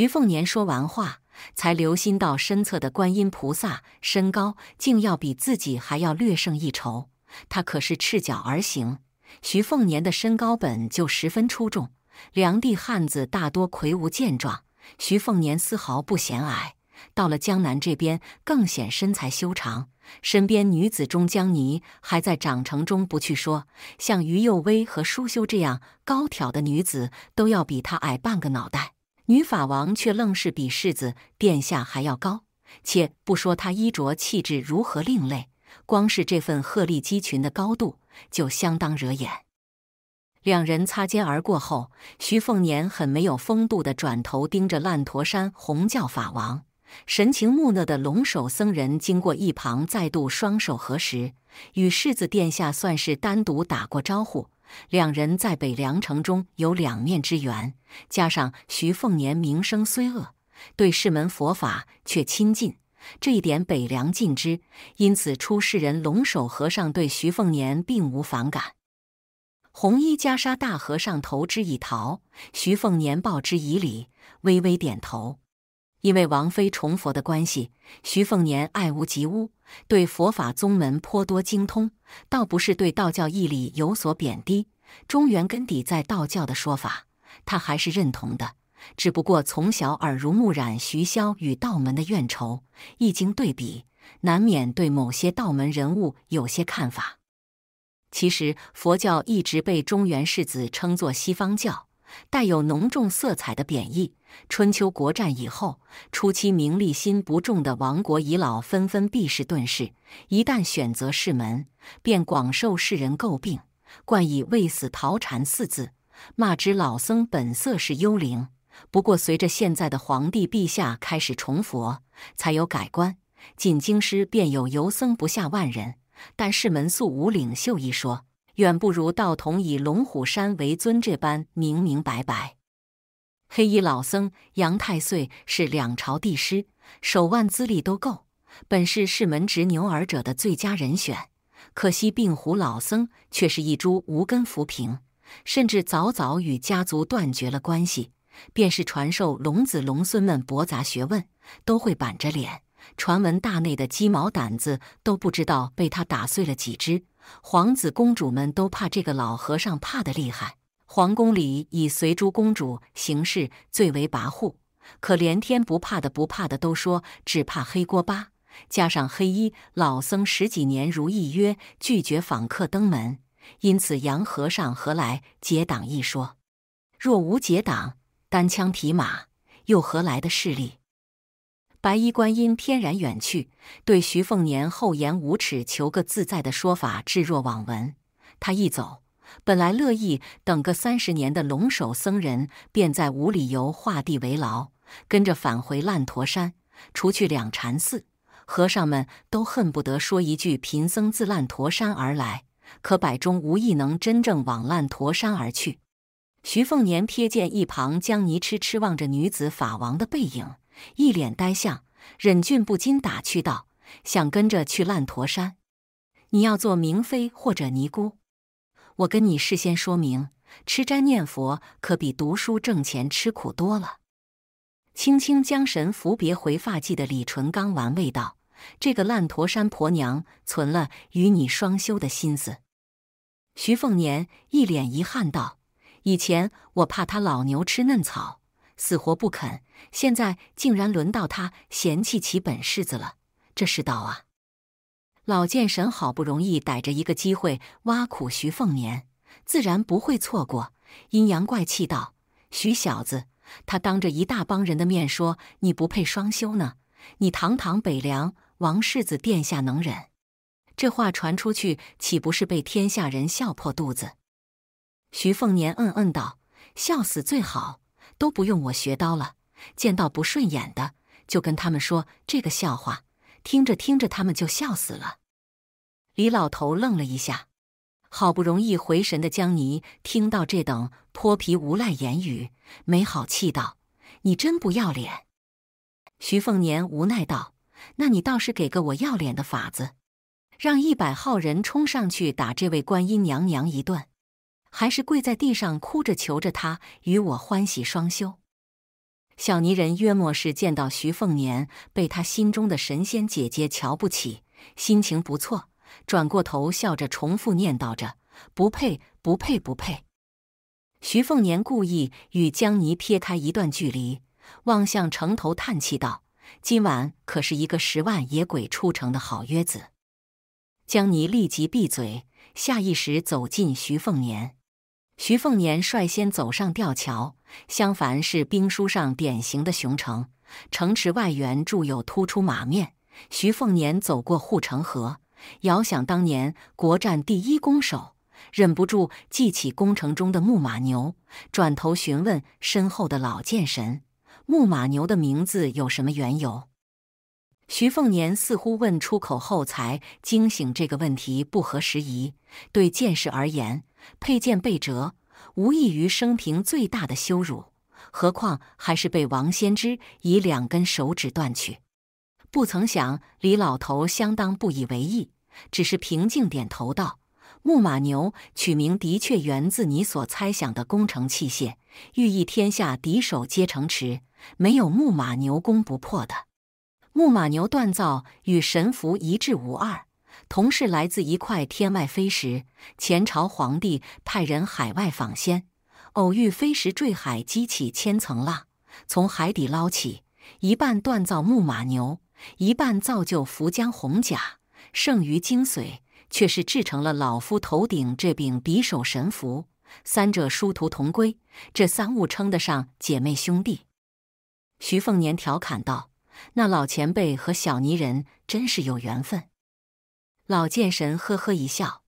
徐凤年说完话，才留心到身侧的观音菩萨身高竟要比自己还要略胜一筹。他可是赤脚而行，徐凤年的身高本就十分出众。梁地汉子大多魁梧健壮，徐凤年丝毫不显矮。到了江南这边，更显身材修长。身边女子中，江泥还在长成中不去说，像于幼薇和舒修这样高挑的女子，都要比她矮半个脑袋。女法王却愣是比世子殿下还要高，且不说她衣着气质如何另类，光是这份鹤立鸡群的高度就相当惹眼。两人擦肩而过后，徐凤年很没有风度的转头盯着烂陀山红教法王，神情木讷的龙首僧人经过一旁，再度双手合十，与世子殿下算是单独打过招呼。两人在北凉城中有两面之缘，加上徐凤年名声虽恶，对世门佛法却亲近，这一点北凉尽知，因此出世人龙首和尚对徐凤年并无反感。红衣袈裟大和尚投之以桃，徐凤年报之以礼，微微点头。因为王妃崇佛的关系，徐凤年爱屋及乌，对佛法宗门颇多精通，倒不是对道教义理有所贬低。中原根底在道教的说法，他还是认同的。只不过从小耳濡目染，徐骁与道门的怨仇，一经对比，难免对某些道门人物有些看法。其实，佛教一直被中原世子称作西方教，带有浓重色彩的贬义。春秋国战以后，初期名利心不重的亡国遗老纷纷避世遁世，一旦选择世门，便广受世人诟病，冠以“为死逃禅”四字，骂之老僧本色是幽灵。不过，随着现在的皇帝陛下开始崇佛，才有改观。仅京师便有游僧不下万人，但世门素无领袖一说，远不如道童以龙虎山为尊这般明明白白。黑衣老僧杨太岁是两朝帝师，手腕资历都够，本是世门执牛耳者的最佳人选。可惜病狐老僧却是一株无根浮萍，甚至早早与家族断绝了关系，便是传授龙子龙孙们驳杂学问，都会板着脸。传闻大内的鸡毛掸子都不知道被他打碎了几只，皇子公主们都怕这个老和尚，怕的厉害。皇宫里以随珠公主行事最为跋扈，可连天不怕的不怕的都说只怕黑锅巴。加上黑衣老僧十几年如一约拒绝访客登门，因此杨和尚何来结党一说？若无结党，单枪匹马又何来的势力？白衣观音翩然远去，对徐凤年厚颜无耻求个自在的说法置若罔闻。他一走。本来乐意等个三十年的龙首僧人，便在无理由画地为牢，跟着返回烂陀山。除去两禅寺和尚们都恨不得说一句“贫僧自烂陀山而来”，可百中无一能真正往烂陀山而去。徐凤年瞥见一旁江泥痴痴望着女子法王的背影，一脸呆相，忍俊不禁打趣道：“想跟着去烂陀山？你要做明妃或者尼姑？”我跟你事先说明，吃斋念佛可比读书挣钱吃苦多了。轻轻将神符别回发髻的李淳刚玩味道：“这个烂陀山婆娘存了与你双修的心思。”徐凤年一脸遗憾道：“以前我怕他老牛吃嫩草，死活不肯，现在竟然轮到他嫌弃起本世子了，这世道啊！”老剑神好不容易逮着一个机会挖苦徐凤年，自然不会错过，阴阳怪气道：“徐小子，他当着一大帮人的面说你不配双修呢，你堂堂北凉王世子殿下能忍？这话传出去，岂不是被天下人笑破肚子？”徐凤年嗯嗯道：“笑死最好，都不用我学刀了，见到不顺眼的，就跟他们说这个笑话。”听着听着，他们就笑死了。李老头愣了一下，好不容易回神的江泥听到这等泼皮无赖言语，没好气道：“你真不要脸！”徐凤年无奈道：“那你倒是给个我要脸的法子，让一百号人冲上去打这位观音娘娘一顿，还是跪在地上哭着求着她与我欢喜双修？”小泥人约莫是见到徐凤年被他心中的神仙姐姐瞧不起，心情不错，转过头笑着重复念叨着：“不配，不配，不配。”徐凤年故意与江泥撇开一段距离，望向城头叹气道：“今晚可是一个十万野鬼出城的好约子。”江泥立即闭嘴，下意识走近徐凤年。徐凤年率先走上吊桥。襄樊是兵书上典型的雄城，城池外缘筑有突出马面。徐凤年走过护城河，遥想当年国战第一攻守，忍不住记起攻城中的木马牛，转头询问身后的老剑神：“木马牛的名字有什么缘由？”徐凤年似乎问出口后才惊醒这个问题不合时宜，对剑士而言。佩剑被折，无异于生平最大的羞辱。何况还是被王先知以两根手指断去。不曾想，李老头相当不以为意，只是平静点头道：“木马牛取名的确源自你所猜想的攻城器械，寓意天下敌手皆城池，没有木马牛攻不破的。木马牛锻造与神符一致无二。”同是来自一块天外飞石，前朝皇帝派人海外访仙，偶遇飞石坠海，激起千层浪，从海底捞起一半锻造木马牛，一半造就福江红甲，剩余精髓却是制成了老夫头顶这柄匕首神符。三者殊途同归，这三物称得上姐妹兄弟。徐凤年调侃道：“那老前辈和小泥人真是有缘分。”老剑神呵呵一笑，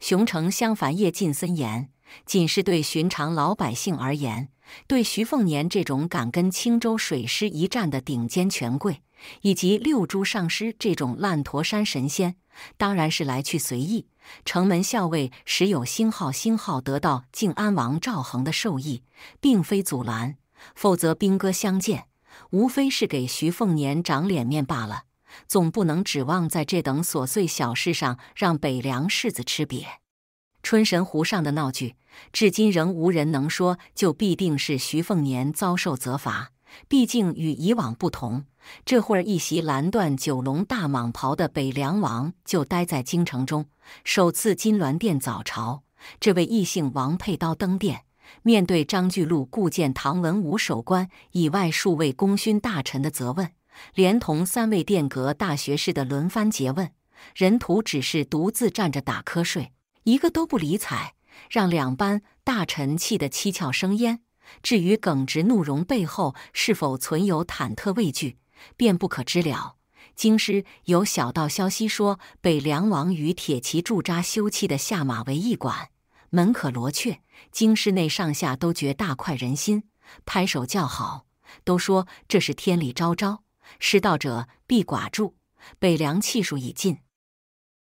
熊城襄樊业尽森严，仅是对寻常老百姓而言。对徐凤年这种敢跟青州水师一战的顶尖权贵，以及六珠上师这种烂陀山神仙，当然是来去随意。城门校尉时有星号星号得到靖安王赵恒的授意，并非阻拦，否则兵戈相见，无非是给徐凤年长脸面罢了。总不能指望在这等琐碎小事上让北凉世子吃瘪。春神湖上的闹剧至今仍无人能说，就必定是徐凤年遭受责罚。毕竟与以往不同，这会儿一袭蓝缎九龙大蟒袍的北凉王就待在京城中，首次金銮殿早朝，这位异姓王佩刀登殿，面对张巨禄、顾建、唐文武守关以外数位功勋大臣的责问。连同三位殿阁大学士的轮番诘问，任图只是独自站着打瞌睡，一个都不理睬，让两班大臣气得七窍生烟。至于耿直怒容背后是否存有忐忑畏惧，便不可知了。京师有小道消息说，北凉王与铁骑驻扎休憩的下马为驿馆，门可罗雀。京师内上下都觉大快人心，拍手叫好，都说这是天理昭昭。失道者必寡助。北凉气数已尽，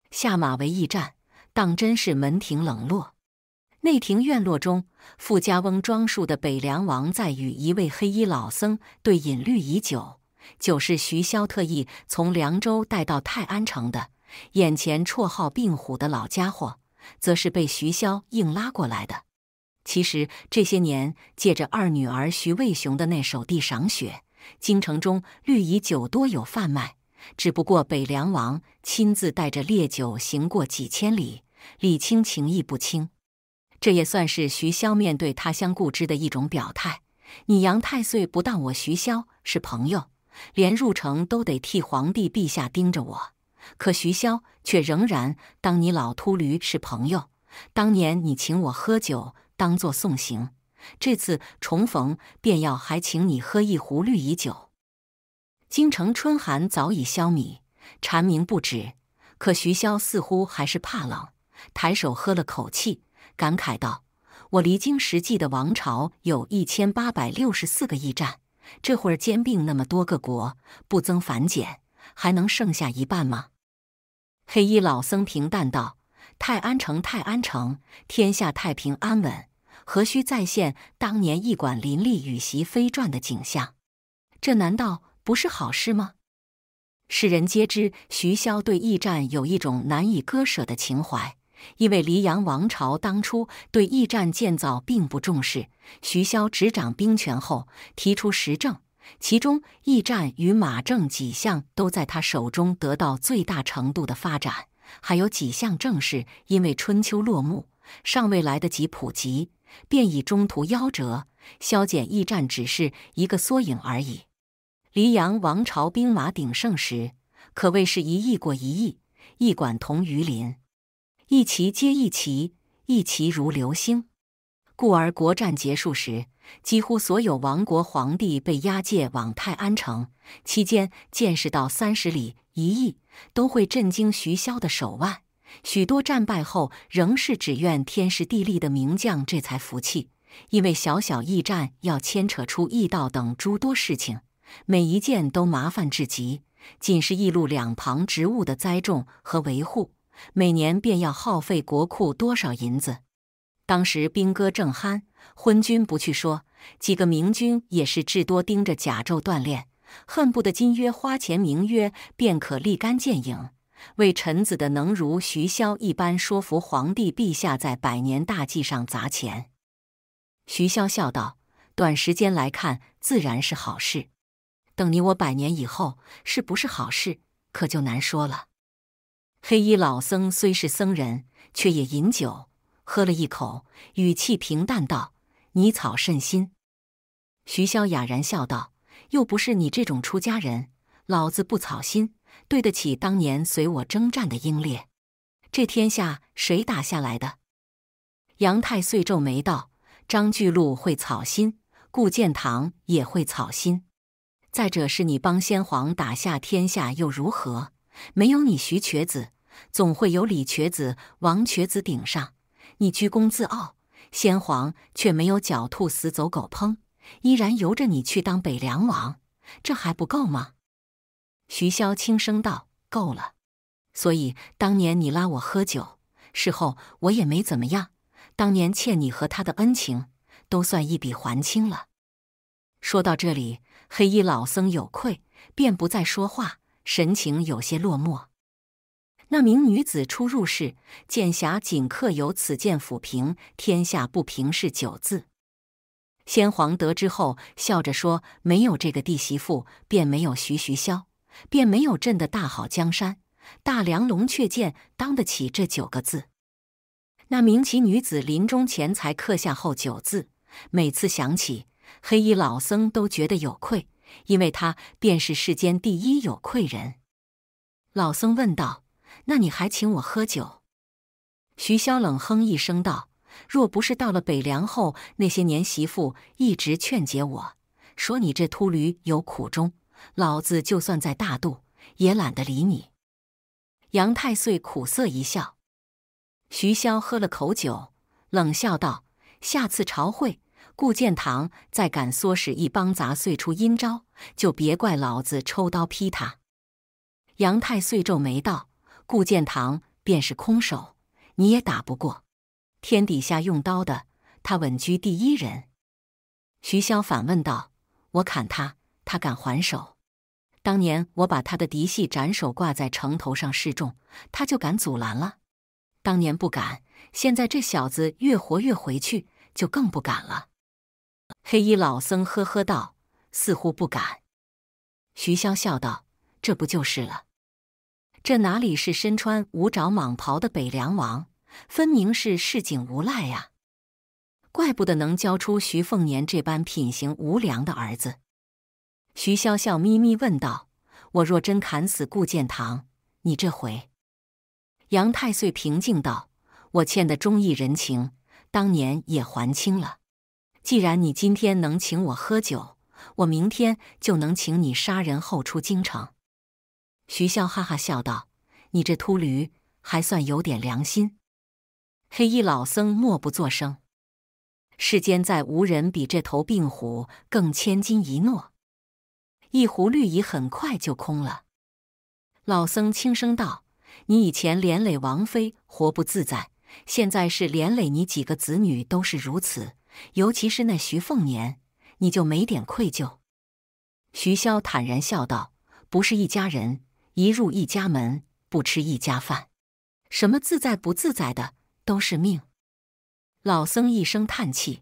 下马为驿站，当真是门庭冷落。内庭院落中，富家翁装束的北凉王在与一位黑衣老僧对饮绿已久。酒是徐骁特意从凉州带到泰安城的。眼前绰号病虎的老家伙，则是被徐骁硬拉过来的。其实这些年，借着二女儿徐渭雄的那手地赏雪。京城中绿蚁酒多有贩卖，只不过北凉王亲自带着烈酒行过几千里，李清情意不清。这也算是徐骁面对他乡故知的一种表态。你杨太岁不当我徐骁是朋友，连入城都得替皇帝陛下盯着我。可徐骁却仍然当你老秃驴是朋友。当年你请我喝酒，当做送行。这次重逢，便要还请你喝一壶绿蚁酒。京城春寒早已消弭，蝉鸣不止。可徐潇似乎还是怕冷，抬手喝了口气，感慨道：“我离京时记的王朝有一千八百六十四个驿站，这会儿兼并那么多个国，不增反减，还能剩下一半吗？”黑衣老僧平淡道：“泰安城，泰安城，天下太平安稳。”何须再现当年驿馆林立、羽席飞转的景象？这难道不是好事吗？世人皆知，徐骁对驿站有一种难以割舍的情怀，因为黎阳王朝当初对驿站建造并不重视。徐骁执掌兵权后提出实政，其中驿站与马政几项都在他手中得到最大程度的发展。还有几项政事，因为春秋落幕，尚未来得及普及。便已中途夭折，萧简一战只是一个缩影而已。黎阳王朝兵马鼎盛时，可谓是一役过一役，一管同鱼鳞，一骑接一骑，一骑如流星。故而国战结束时，几乎所有王国皇帝被押解往泰安城期间，见识到三十里一役，都会震惊徐骁的手腕。许多战败后仍是只怨天时地利的名将，这才服气。因为小小驿站要牵扯出驿道等诸多事情，每一件都麻烦至极。仅是一路两旁植物的栽种和维护，每年便要耗费国库多少银子。当时兵戈正酣，昏君不去说，几个明君也是至多盯着甲胄锻炼，恨不得今曰花钱明曰便可立竿见影。为臣子的能如徐骁一般说服皇帝陛下在百年大计上砸钱，徐骁笑道：“短时间来看自然是好事，等你我百年以后，是不是好事可就难说了。”黑衣老僧虽是僧人，却也饮酒，喝了一口，语气平淡道：“你草甚心？”徐潇哑然笑道：“又不是你这种出家人，老子不草心。”对得起当年随我征战的英烈，这天下谁打下来的？杨太岁皱眉道：“张巨鹿会操心，顾建堂也会操心。再者，是你帮先皇打下天下又如何？没有你徐瘸子，总会有李瘸子、王瘸子顶上。你居功自傲，先皇却没有狡兔死走狗烹，依然由着你去当北凉王，这还不够吗？”徐潇轻声道：“够了。”所以当年你拉我喝酒，事后我也没怎么样。当年欠你和他的恩情，都算一笔还清了。说到这里，黑衣老僧有愧，便不再说话，神情有些落寞。那名女子初入世，剑侠仅刻有“此剑抚平天下不平事”九字。先皇得知后，笑着说：“没有这个弟媳妇，便没有徐徐潇。”便没有朕的大好江山，大梁龙雀剑当得起这九个字。那名奇女子临终前才刻下后九字，每次想起，黑衣老僧都觉得有愧，因为他便是世间第一有愧人。老僧问道：“那你还请我喝酒？”徐骁冷哼一声道：“若不是到了北凉后，那些年媳妇一直劝解我，说你这秃驴有苦衷。”老子就算再大度，也懒得理你。杨太岁苦涩一笑，徐骁喝了口酒，冷笑道：“下次朝会，顾建堂再敢唆使一帮杂碎出阴招，就别怪老子抽刀劈他。”杨太岁皱眉道：“顾建堂便是空手，你也打不过。天底下用刀的，他稳居第一人。”徐骁反问道：“我砍他，他敢还手？”当年我把他的嫡系斩首，挂在城头上示众，他就敢阻拦了。当年不敢，现在这小子越活越回去，就更不敢了。黑衣老僧呵呵道：“似乎不敢。”徐潇笑道：“这不就是了？这哪里是身穿五爪蟒袍的北凉王，分明是市井无赖呀！怪不得能教出徐凤年这般品行无良的儿子。”徐潇笑眯眯问道：“我若真砍死顾建堂，你这回？”杨太岁平静道：“我欠的忠义人情，当年也还清了。既然你今天能请我喝酒，我明天就能请你杀人后出京城。”徐潇哈哈笑道：“你这秃驴，还算有点良心。”黑衣老僧默不作声。世间再无人比这头病虎更千金一诺。一壶绿蚁很快就空了，老僧轻声道：“你以前连累王妃活不自在，现在是连累你几个子女都是如此，尤其是那徐凤年，你就没点愧疚？”徐骁坦然笑道：“不是一家人，一入一家门，不吃一家饭，什么自在不自在的，都是命。”老僧一声叹气，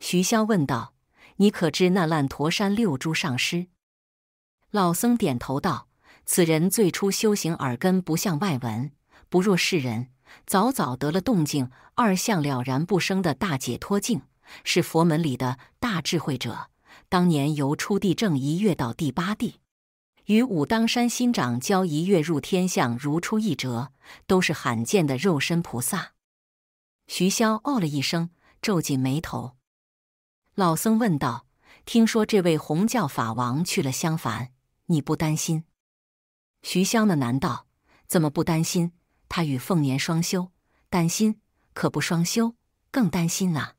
徐骁问道。你可知那烂陀山六珠上师？老僧点头道：“此人最初修行耳根不向外闻，不若世人，早早得了动静二相了然不生的大解脱境，是佛门里的大智慧者。当年由初地正一跃到第八地，与武当山心长交一跃入天相，如出一辙，都是罕见的肉身菩萨。”徐潇哦了一声，皱紧眉头。老僧问道：“听说这位红教法王去了襄樊，你不担心？”徐香呢？难道怎么不担心？他与凤年双修，担心可不双修，更担心呐。